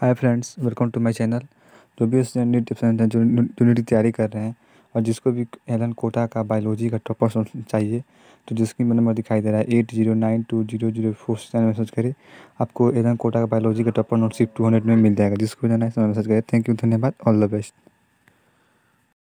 hi friends welcome to my channel जो भी NEET tips जो नीट की तैयारी कर रहे हैं और जिसको भी एलन कोटा का बायोलॉजी का टॉपर चाहिए तो जिसकी नंबर दिखाई दे रहा है eight zero nine two zero zero four channel message करें आपको एलन कोटा का बायोलॉजी का टॉपर नोट सिर्फ टू हंड्रेड में मिल जाएगा जिसको जाना है मैसेज करें थैंक यू धन्यवाद ऑल द बेस्ट